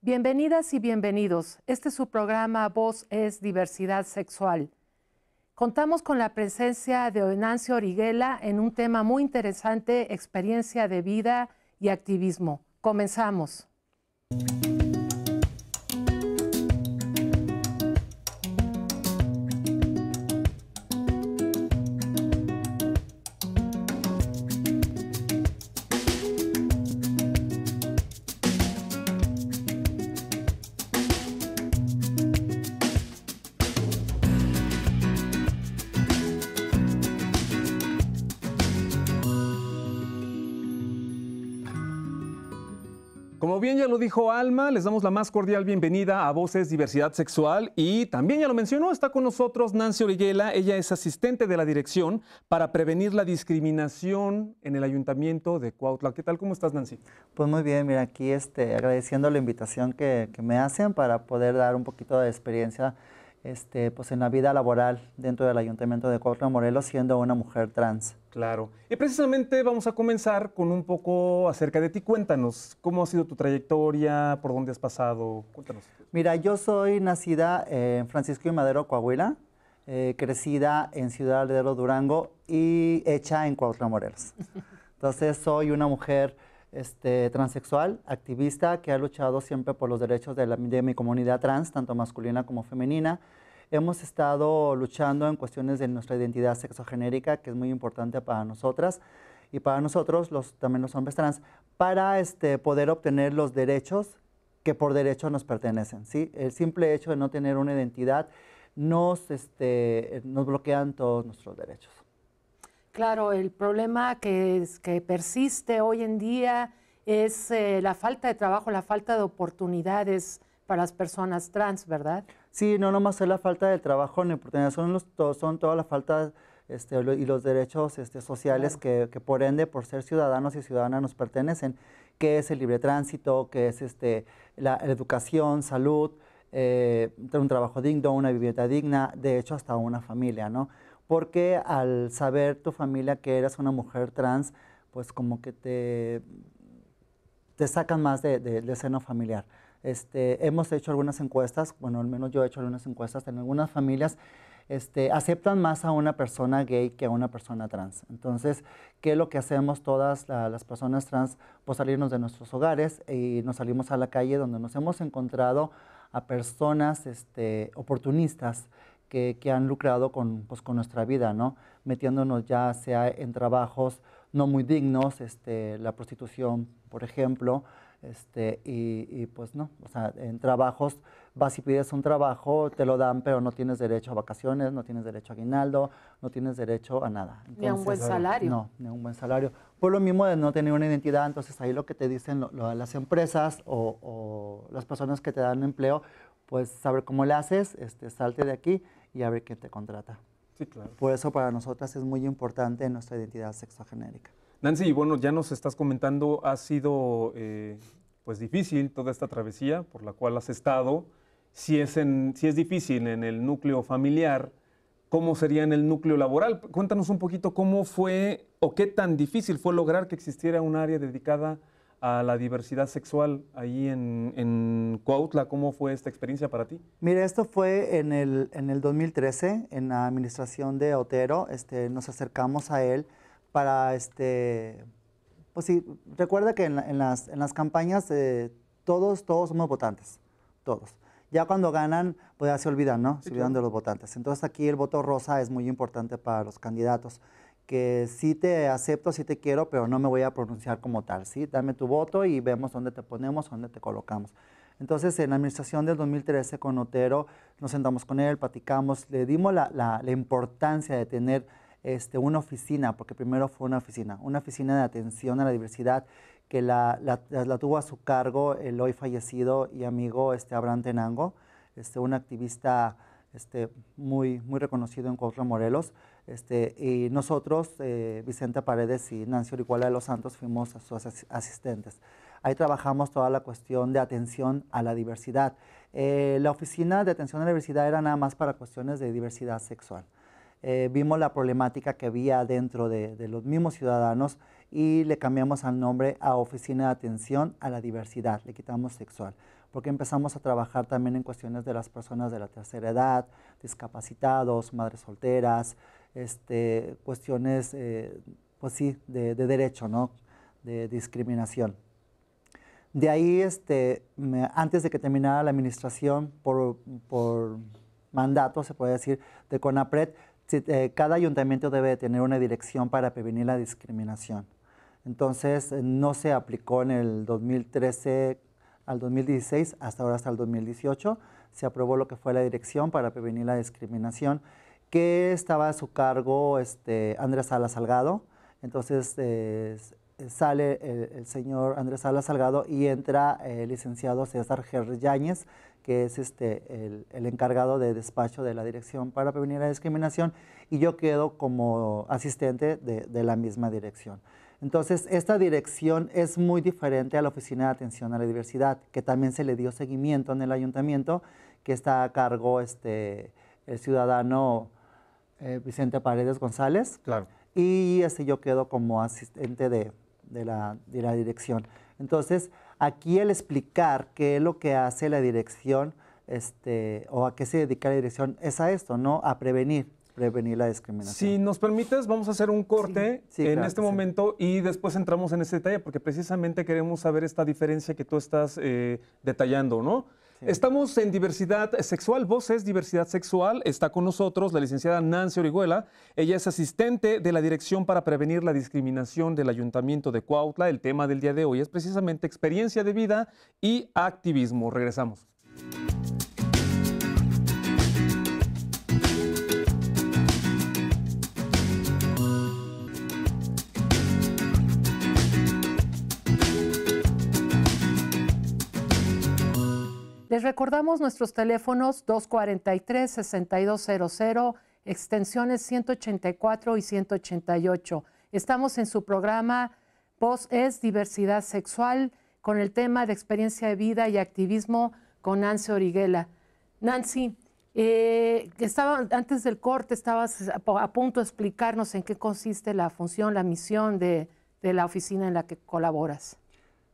Bienvenidas y bienvenidos. Este es su programa Voz es Diversidad Sexual. Contamos con la presencia de Onancio Origuela en un tema muy interesante, experiencia de vida y activismo. Comenzamos. Como bien ya lo dijo Alma, les damos la más cordial bienvenida a Voces Diversidad Sexual y también ya lo mencionó, está con nosotros Nancy Origuela, ella es asistente de la dirección para prevenir la discriminación en el ayuntamiento de Cuautla. ¿Qué tal? ¿Cómo estás Nancy? Pues muy bien, mira, aquí este, agradeciendo la invitación que, que me hacen para poder dar un poquito de experiencia este, pues en la vida laboral dentro del Ayuntamiento de Cuautla Morelos siendo una mujer trans. Claro. Y precisamente vamos a comenzar con un poco acerca de ti. Cuéntanos, ¿cómo ha sido tu trayectoria? ¿Por dónde has pasado? Cuéntanos. Mira, yo soy nacida en Francisco y Madero, Coahuila, eh, crecida en Ciudad de Durango y hecha en Cuautla Morelos. Entonces soy una mujer este, transexual, activista, que ha luchado siempre por los derechos de, la, de mi comunidad trans, tanto masculina como femenina. Hemos estado luchando en cuestiones de nuestra identidad sexogenérica, que es muy importante para nosotras y para nosotros, los, también los hombres trans, para este, poder obtener los derechos que por derecho nos pertenecen. El simple hecho de no tener una identidad nos, este, nos bloquean todos nuestros derechos. Claro, el problema que, persiste hoy en día es eh, la falta de trabajo, la falta de oportunidades para las personas trans, ¿verdad? Sí, no nomás es la falta de trabajo ni oportunidades, son, todas son todas las faltas este, y los derechos este, sociales que, por ende, por ser ciudadanos y ciudadanas nos pertenecen, que es el libre tránsito, que es este, la, educación, salud, eh, un trabajo digno, una vivienda digna, de hecho hasta una familia, ¿no? porque al saber tu familia que eras una mujer trans, pues como que te, te sacan más del de, seno familiar. Este, hemos hecho algunas encuestas, bueno, al menos yo he hecho algunas encuestas, en algunas familias este, aceptan más a una persona gay que a una persona trans. Entonces, ¿qué es lo que hacemos todas las personas trans? Pues salirnos de nuestros hogares y nos salimos a la calle donde nos hemos encontrado a personas este, oportunistas que, han lucrado con, pues, con nuestra vida, ¿no? Metiéndonos ya sea en trabajos no muy dignos, este, la prostitución, por ejemplo, este, y, pues no, o sea, en trabajos vas y pides un trabajo, te lo dan, pero no tienes derecho a vacaciones, no tienes derecho a aguinaldo, no tienes derecho a nada. ni a un buen salario. No, ni a un buen salario. Por lo mismo de no tener una identidad, entonces ahí lo que te dicen lo, las empresas o, o, las personas que te dan empleo, pues saber cómo le haces, este, salte de aquí, y a ver quién te contrata. Sí, claro. Por eso para nosotras es muy importante nuestra identidad sexogenérica. Nancy, bueno, ya nos estás comentando, ha sido eh, pues difícil toda esta travesía por la cual has estado. Si es, en, si es difícil en el núcleo familiar, ¿cómo sería en el núcleo laboral? Cuéntanos un poquito cómo fue o qué tan difícil fue lograr que existiera un área dedicada a a la diversidad sexual ahí en, Coautla. ¿Cómo fue esta experiencia para ti? Mira, esto fue en el, 2013, en la administración de Otero. Este, nos acercamos a él para, este, pues sí, recuerda que en, las, campañas eh, todos, todos somos votantes, todos. Ya cuando ganan, pues ya se olvidan, ¿no? se olvidan de los votantes. Entonces aquí el voto rosa es muy importante para los candidatos que sí te acepto, sí te quiero, pero no me voy a pronunciar como tal, ¿sí? Dame tu voto y vemos dónde te ponemos, dónde te colocamos. Entonces, en la administración del 2013 con Otero, nos sentamos con él, platicamos, le dimos la, la, importancia de tener este, una oficina, porque primero fue una oficina, una oficina de atención a la diversidad que la, la tuvo a su cargo el hoy fallecido y amigo este, Abraham Tenango, este, un activista este, muy, muy reconocido en Cuautla, Morelos, este, y nosotros, eh, Vicente Paredes y Nancy Uricuela de los Santos, fuimos sus asistentes. Ahí trabajamos toda la cuestión de atención a la diversidad. Eh, la oficina de atención a la diversidad era nada más para cuestiones de diversidad sexual. Eh, vimos la problemática que había dentro de, de, los mismos ciudadanos y le cambiamos al nombre a Oficina de Atención a la Diversidad, le quitamos sexual, porque empezamos a trabajar también en cuestiones de las personas de la tercera edad, discapacitados, madres solteras, este, cuestiones, eh, pues sí, de, derecho, ¿no? De discriminación. De ahí, este, antes de que terminara la administración, por, por mandato, se puede decir, de CONAPRED, eh, cada ayuntamiento debe tener una dirección para prevenir la discriminación. Entonces, eh, no se aplicó en el 2013 al 2016, hasta ahora hasta el 2018, se aprobó lo que fue la dirección para prevenir la discriminación que estaba a su cargo este, Andrés Salas Salgado. Entonces eh, sale el, señor Andrés Salas Salgado y entra el licenciado César Gerri Yáñez, que es este, el, encargado de despacho de la Dirección para Prevenir la Discriminación, y yo quedo como asistente de, la misma dirección. Entonces, esta dirección es muy diferente a la Oficina de Atención a la Diversidad, que también se le dio seguimiento en el ayuntamiento, que está a cargo este, el ciudadano eh, Vicente Paredes González. Claro. Y así este, yo quedo como asistente de, la, dirección. Entonces, aquí el explicar qué es lo que hace la dirección este, o a qué se dedica la dirección es a esto, ¿no? A prevenir prevenir la discriminación. Si nos permites, vamos a hacer un corte en este momento y después entramos en ese detalle, porque precisamente queremos saber esta diferencia que tú estás eh, detallando, ¿no? Estamos en diversidad sexual, Voces Diversidad Sexual. Está con nosotros la licenciada Nancy Origuela. Ella es asistente de la Dirección para Prevenir la Discriminación del Ayuntamiento de Cuautla. El tema del día de hoy es precisamente experiencia de vida y activismo. Regresamos. Les recordamos nuestros teléfonos 243-6200, extensiones 184 y 188. Estamos en su programa Voz es Diversidad Sexual con el tema de experiencia de vida y activismo con Nancy Origuela. Nancy, eh, estaba, antes del corte estabas a, punto de explicarnos en qué consiste la función, la misión de la oficina en la que colaboras.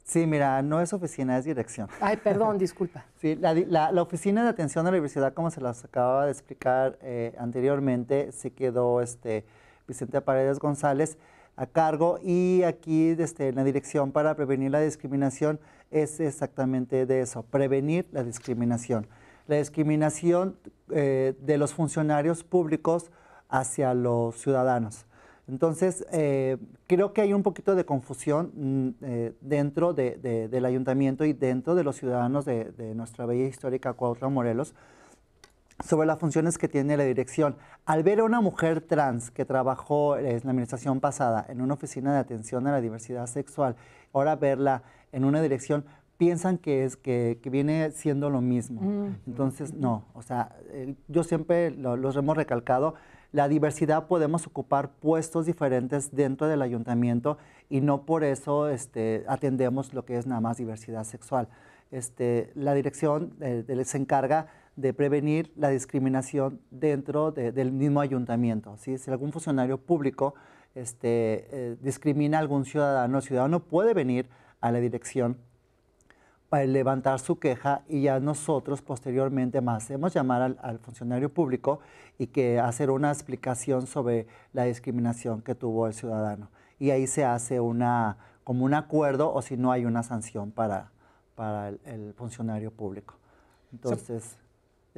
Sí, mira, no es oficina, es dirección. Ay, perdón, disculpa. Sí, la, oficina de atención a la universidad, como se las acababa de explicar eh, anteriormente, se quedó este, Vicente Paredes González a cargo y aquí desde la dirección para prevenir la discriminación es exactamente de eso, prevenir la discriminación. La discriminación eh, de los funcionarios públicos hacia los ciudadanos. Entonces, eh, creo que hay un poquito de confusión mm, eh, dentro del ayuntamiento y dentro de los ciudadanos de, nuestra bella histórica Cuautla Morelos sobre las funciones que tiene la dirección. Al ver a una mujer trans que trabajó eh, en la administración pasada en una oficina de atención a la diversidad sexual, ahora verla en una dirección, piensan que, es, que, viene siendo lo mismo. Entonces, no, o sea, eh, yo siempre lo, los hemos recalcado, la diversidad podemos ocupar puestos diferentes dentro del ayuntamiento y no por eso este, atendemos lo que es nada más diversidad sexual. Este, la dirección eh, se encarga de prevenir la discriminación dentro del mismo ayuntamiento. Si algún funcionario público este, eh, discrimina a algún ciudadano, el ciudadano puede venir a la dirección levantar su queja y ya nosotros posteriormente más hemos llamar al, funcionario público y que hacer una explicación sobre la discriminación que tuvo el ciudadano. Y ahí se hace una, como un acuerdo o si no hay una sanción para, para el, funcionario público. Entonces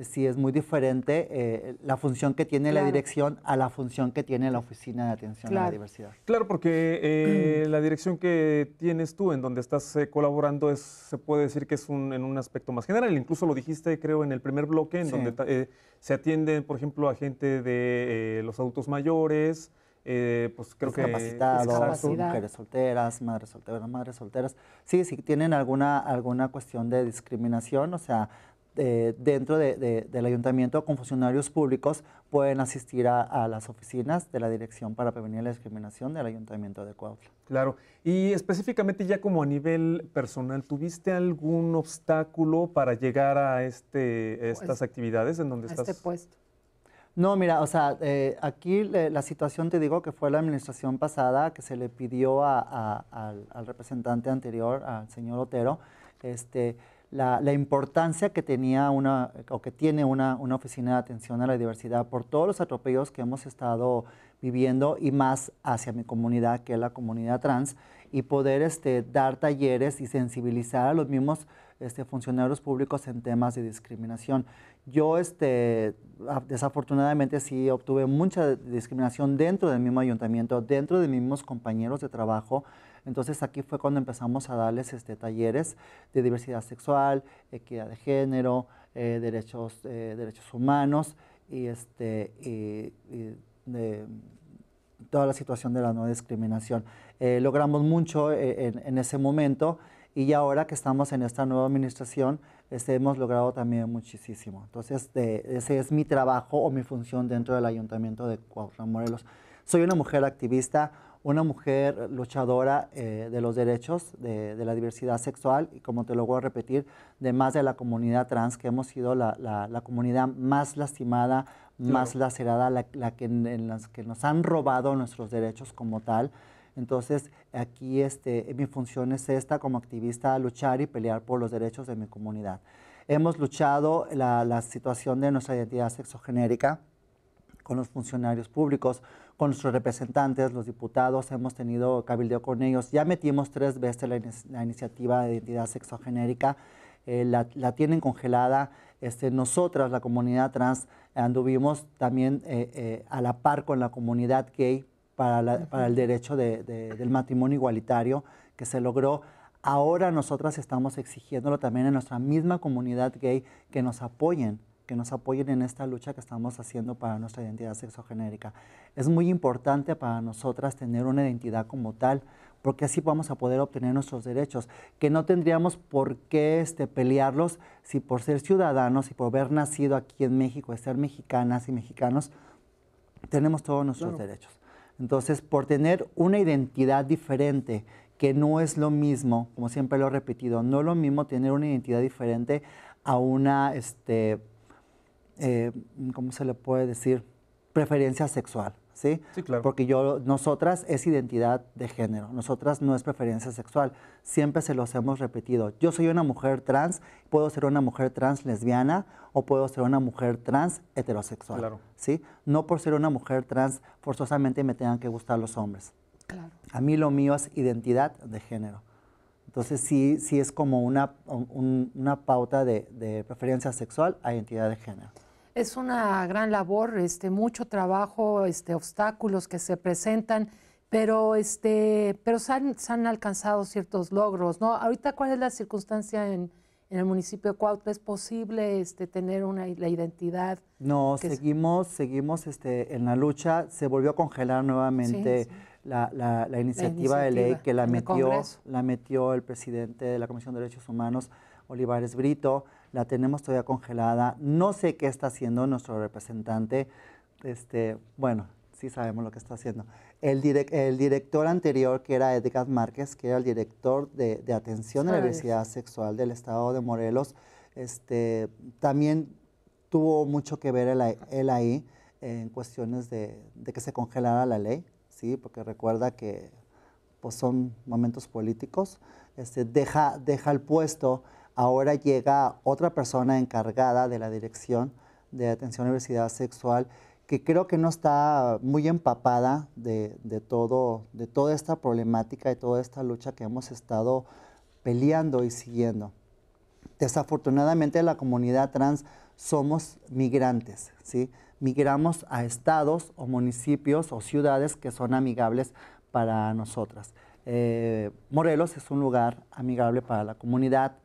sí es muy diferente eh, la función que tiene la dirección a la función que tiene la oficina de atención a la diversidad. Claro, porque eh, la dirección que tienes tú, en donde estás eh, colaborando, es, se puede decir que es en un aspecto más general. Incluso lo dijiste, creo, en el primer bloque, en donde se atiende, por ejemplo, a gente de los adultos mayores. pues creo que capacitados mujeres solteras, madres solteras, madres solteras. Sí, si tienen alguna alguna cuestión de discriminación, o sea, eh, dentro de, del ayuntamiento con funcionarios públicos pueden asistir a, las oficinas de la Dirección para Prevenir la Discriminación del Ayuntamiento de Coafla. Claro, y específicamente ya como a nivel personal, ¿tuviste algún obstáculo para llegar a este, pues, estas actividades en donde estás? Este puesto. No, mira, o sea, eh, aquí la situación, te digo, que fue la administración pasada que se le pidió a, al, al representante anterior, al señor Otero, este, la, importancia que tenía una, o que tiene una, una, oficina de atención a la diversidad por todos los atropellos que hemos estado viviendo y más hacia mi comunidad, que es la comunidad trans, y poder este, dar talleres y sensibilizar a los mismos este, funcionarios públicos en temas de discriminación. Yo este, desafortunadamente sí obtuve mucha discriminación dentro del mismo ayuntamiento, dentro de mis mismos compañeros de trabajo, entonces aquí fue cuando empezamos a darles este, talleres de diversidad sexual, equidad de género, eh, derechos, eh, derechos humanos y, este, de, toda la situación de la no discriminación. Eh, logramos mucho en, ese momento y ahora que estamos en esta nueva administración, este, hemos logrado también muchísimo. Entonces, ese es mi trabajo o mi función dentro del Ayuntamiento de Cuauhtémoc Morelos. Soy una mujer activista, una mujer luchadora eh, de los derechos de, la diversidad sexual y como te lo voy a repetir, de más de la comunidad trans, que hemos sido la, comunidad más lastimada, más lacerada, la, que, en las que nos han robado nuestros derechos como tal. Entonces, aquí este, mi función es esta como activista, luchar y pelear por los derechos de mi comunidad. Hemos luchado la, la situación de nuestra identidad sexogenérica, con los funcionarios públicos, con nuestros representantes, los diputados, hemos tenido cabildeo con ellos. Ya metimos tres veces la, iniciativa de identidad sexogenérica, eh, la, tienen congelada. Este, nosotras, la comunidad trans, anduvimos también eh, eh, a la par con la comunidad gay para, el derecho del matrimonio igualitario que se logró. Ahora nosotras estamos exigiéndolo también en nuestra misma comunidad gay que nos apoyen que nos apoyen en esta lucha que estamos haciendo para nuestra identidad sexogenérica. Es muy importante para nosotras tener una identidad como tal, porque así vamos a poder obtener nuestros derechos, que no tendríamos por qué este, pelearlos si por ser ciudadanos y por haber nacido aquí en México, de ser mexicanas y mexicanos, tenemos todos nuestros derechos. Entonces, por tener una identidad diferente, que no es lo mismo, como siempre lo he repetido, no es lo mismo tener una identidad diferente a una este, eh, ¿cómo se le puede decir? Preferencia sexual, ¿sí? Porque yo, nosotras es identidad de género, nosotras no es preferencia sexual, siempre se los hemos repetido. Yo soy una mujer trans, puedo ser una mujer trans lesbiana o puedo ser una mujer trans heterosexual, ¿sí? No por ser una mujer trans forzosamente me tengan que gustar los hombres. A mí lo mío es identidad de género. Entonces sí, sí es como una, una pauta de preferencia sexual a identidad de género. Es una gran labor, este, mucho trabajo, este, obstáculos que se presentan, pero, este, pero se, han, alcanzado ciertos logros. ¿no? Ahorita, ¿cuál es la circunstancia en, el municipio de Cuautla es posible este, tener una, la identidad. No, seguimos, seguimos este, en la lucha. Se volvió a congelar nuevamente La, iniciativa la, iniciativa de ley que la metió, la metió el presidente de la Comisión de Derechos Humanos, Olivares Brito la tenemos todavía congelada, no sé qué está haciendo nuestro representante, este, bueno, sí sabemos lo que está haciendo. El, el director anterior, que era Edgar Márquez, que era el director de, atención a la diversidad sexual del estado de Morelos, este, también tuvo mucho que ver él, ahí en cuestiones de, que se congelara la ley, ¿sí? porque recuerda que pues, son momentos políticos, este, deja, deja el puesto Ahora llega otra persona encargada de la dirección de atención a diversidad sexual que creo que no está muy empapada de, todo, de toda esta problemática y toda esta lucha que hemos estado peleando y siguiendo. Desafortunadamente la comunidad trans somos migrantes, ¿sí? Migramos a estados o municipios o ciudades que son amigables para nosotras. Eh, Morelos es un lugar amigable para la comunidad,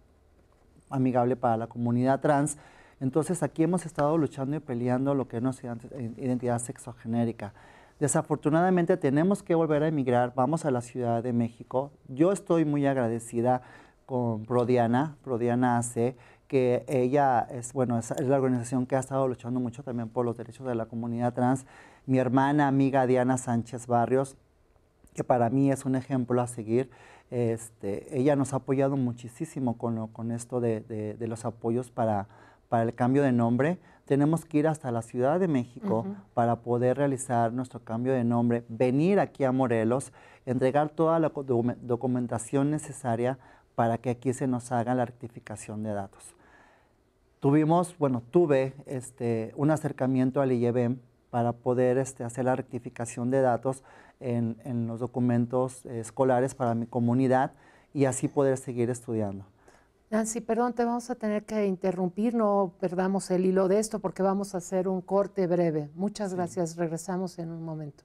amigable para la comunidad trans. Entonces aquí hemos estado luchando y peleando lo que es nuestra eh, identidad sexogenérica. Desafortunadamente tenemos que volver a emigrar, vamos a la Ciudad de México. Yo estoy muy agradecida con Prodiana, Prodiana AC, que ella es, bueno, es, la organización que ha estado luchando mucho también por los derechos de la comunidad trans. Mi hermana, amiga Diana Sánchez Barrios, que para mí es un ejemplo a seguir. Este, ella nos ha apoyado muchísimo con, con esto de, de, los apoyos para, para el cambio de nombre. Tenemos que ir hasta la Ciudad de México para poder realizar nuestro cambio de nombre, venir aquí a Morelos, entregar toda la documentación necesaria para que aquí se nos haga la rectificación de datos. Tuvimos, bueno, tuve este, un acercamiento al IEBM e para poder este, hacer la rectificación de datos en, los documentos escolares para mi comunidad y así poder seguir estudiando. Nancy, perdón, te vamos a tener que interrumpir, no perdamos el hilo de esto porque vamos a hacer un corte breve. Muchas gracias, regresamos en un momento.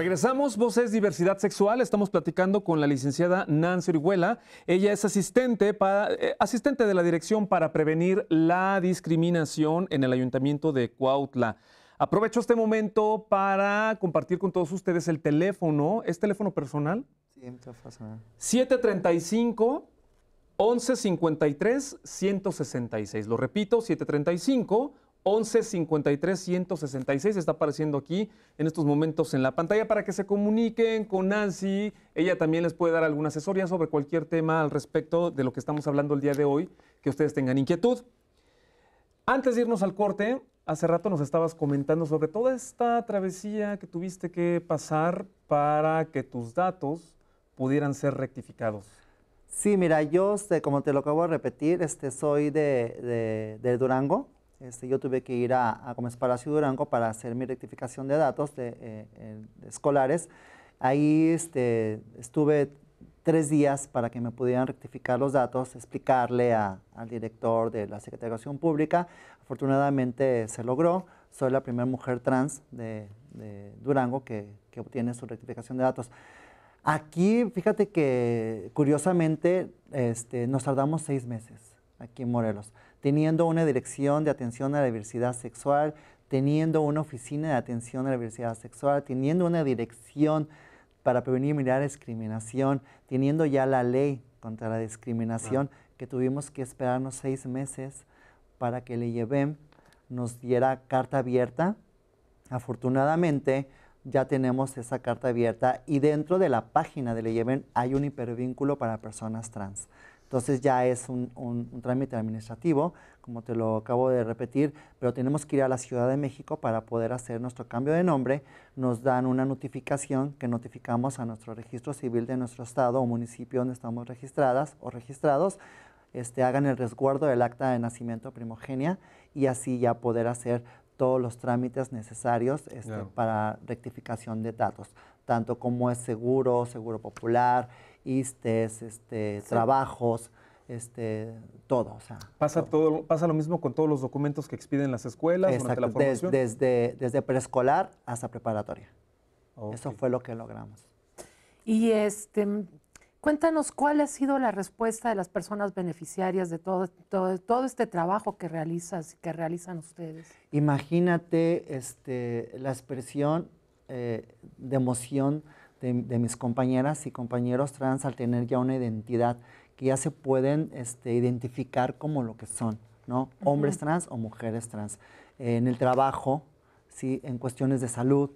Regresamos, Voces Diversidad Sexual. Estamos platicando con la licenciada Nancy Orihuela. Ella es asistente, eh, asistente de la Dirección para Prevenir la Discriminación en el Ayuntamiento de Cuautla. Aprovecho este momento para compartir con todos ustedes el teléfono. ¿Es teléfono personal? Sí, personal. 735 1153 166. Lo repito, 735 11 53 166 está apareciendo aquí en estos momentos en la pantalla para que se comuniquen con Nancy. Ella también les puede dar alguna asesoría sobre cualquier tema al respecto de lo que estamos hablando el día de hoy, que ustedes tengan inquietud. Antes de irnos al corte, hace rato nos estabas comentando sobre toda esta travesía que tuviste que pasar para que tus datos pudieran ser rectificados. Sí, mira, yo, este, como te lo acabo de repetir, este, soy de Durango, este, yo tuve que ir a, Gómez Palacio Durango para hacer mi rectificación de datos de, eh, eh, escolares. Ahí este, estuve tres días para que me pudieran rectificar los datos, explicarle al director de la Secretaría de Educación Pública. Afortunadamente se logró. Soy la primera mujer trans de, Durango que, obtiene su rectificación de datos. Aquí, fíjate que curiosamente este, nos tardamos seis meses aquí en Morelos teniendo una dirección de atención a la diversidad sexual, teniendo una oficina de atención a la diversidad sexual, teniendo una dirección para prevenir y la discriminación, teniendo ya la ley contra la discriminación, que tuvimos que esperarnos seis meses para que el e e nos diera carta abierta. Afortunadamente, ya tenemos esa carta abierta y dentro de la página del IEBEN hay un hipervínculo para personas trans. Entonces ya es un, trámite administrativo, como te lo acabo de repetir, pero tenemos que ir a la Ciudad de México para poder hacer nuestro cambio de nombre. Nos dan una notificación que notificamos a nuestro registro civil de nuestro estado o municipio donde estamos registradas o registrados. Este, hagan el resguardo del acta de nacimiento primogénia y así ya poder hacer todos los trámites necesarios este, para rectificación de datos, tanto como es seguro, seguro popular, ISTES, este, trabajos, este, todo. pasa, todo. pasa lo mismo con todos los documentos que expiden las escuelas Exacto, la desde, desde preescolar hasta preparatoria. Eso fue lo que logramos. Y este, cuéntanos cuál ha sido la respuesta de las personas beneficiarias de todo, todo, todo este trabajo que realizas, que realizan ustedes. Imagínate este, la expresión eh, de emoción de, mis compañeras y compañeros trans al tener ya una identidad, que ya se pueden este, identificar como lo que son, ¿no? Hombres trans o mujeres trans. en el trabajo, ¿sí? En cuestiones de salud,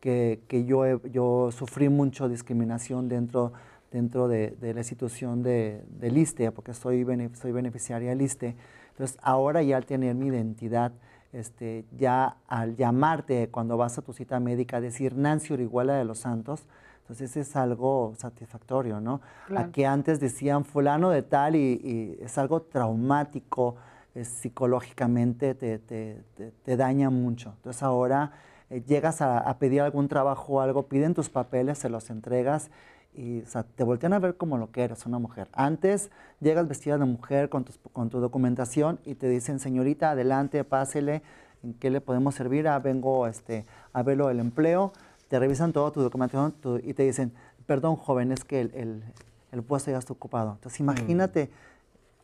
que, que yo, yo sufrí mucho discriminación dentro dentro de, la institución de, de porque soy, soy beneficiaria de LISTE. Entonces, ahora ya al tener mi identidad, este, ya al llamarte cuando vas a tu cita médica, decir Nancy Orihuela de los Santos, entonces es algo satisfactorio, ¿no? A que antes decían fulano de tal y, es algo traumático, eh, psicológicamente te, te, te, daña mucho. Entonces ahora eh, llegas a, a pedir algún trabajo o algo, piden tus papeles, se los entregas y te voltean a ver como lo que eres, una mujer. Antes llegas vestida de mujer con, con tu documentación y te dicen, señorita, adelante, pásele, ¿en qué le podemos servir? Ah, vengo este, a verlo el empleo. Te revisan todo tu documentación y te dicen, perdón, joven, es que el, puesto ya está ocupado. Entonces, mm. imagínate,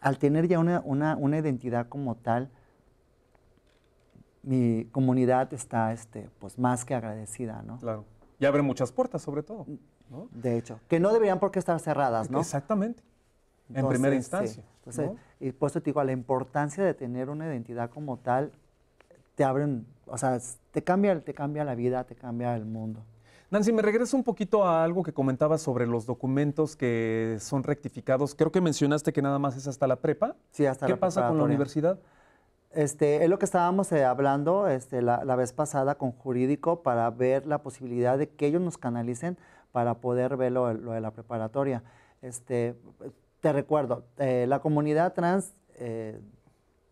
al tener ya una, identidad como tal, mi comunidad está este, pues, más que agradecida, ¿no? Claro. Y abre muchas puertas, sobre todo. Mm. De hecho, que no deberían por qué estar cerradas, ¿no? Exactamente, en primera instancia. Entonces, y por te digo, la importancia de tener una identidad como tal te abren, o sea, te cambia, te cambia la vida, te cambia el mundo. Nancy, me regreso un poquito a algo que comentabas sobre los documentos que son rectificados. Creo que mencionaste que nada más es hasta la prepa. Sí, hasta ¿Qué pasa con la universidad? Este, es lo que estábamos eh, hablando este, la, vez pasada con jurídico para ver la posibilidad de que ellos nos canalicen para poder ver lo, de la preparatoria. Este, te recuerdo, eh, la comunidad trans, eh,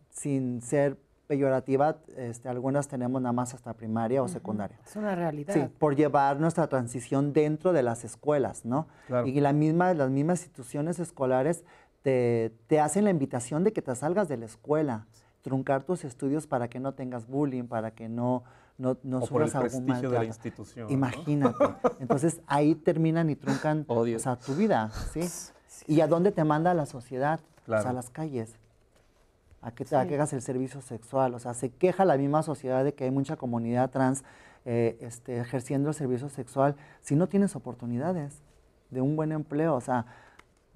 sin ser peyorativa, este, algunas tenemos nada más hasta primaria o secundaria. Es una realidad. Sí, por llevar nuestra transición dentro de las escuelas, ¿no? Y la misma, las mismas instituciones escolares te, te, hacen la invitación de que te salgas de la escuela, truncar tus estudios para que no tengas bullying, para que no no, no o por el la institución. Imagínate. Entonces ahí terminan y truncan tu vida, ¿Y a dónde te manda la sociedad? a las calles. A que, te hagas el servicio sexual. O sea, se queja la misma sociedad de que hay mucha comunidad trans eh, este, ejerciendo el servicio sexual si no tienes oportunidades de un buen empleo. O sea,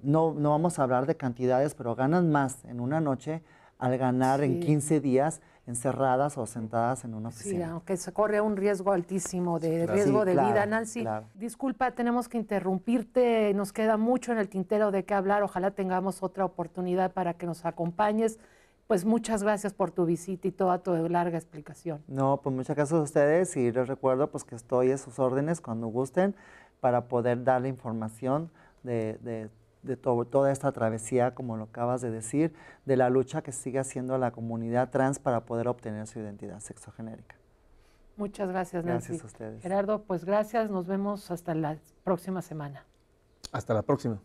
no, vamos a hablar de cantidades, pero ganan más en una noche al ganar en 15 días encerradas o sentadas en una oficina. Sí, aunque se corre un riesgo altísimo de riesgo de vida. Nancy, disculpa, tenemos que interrumpirte, nos queda mucho en el tintero de qué hablar, ojalá tengamos otra oportunidad para que nos acompañes. Pues muchas gracias por tu visita y toda tu larga explicación. No, pues muchas gracias a ustedes y les recuerdo pues que estoy a sus órdenes cuando gusten para poder dar la información de, de de toda esta travesía, como lo acabas de decir, de la lucha que sigue haciendo la comunidad trans para poder obtener su identidad sexogenérica. Muchas gracias, Nancy. Gracias a ustedes. Gerardo, pues gracias. Nos vemos hasta la próxima semana. Hasta la próxima.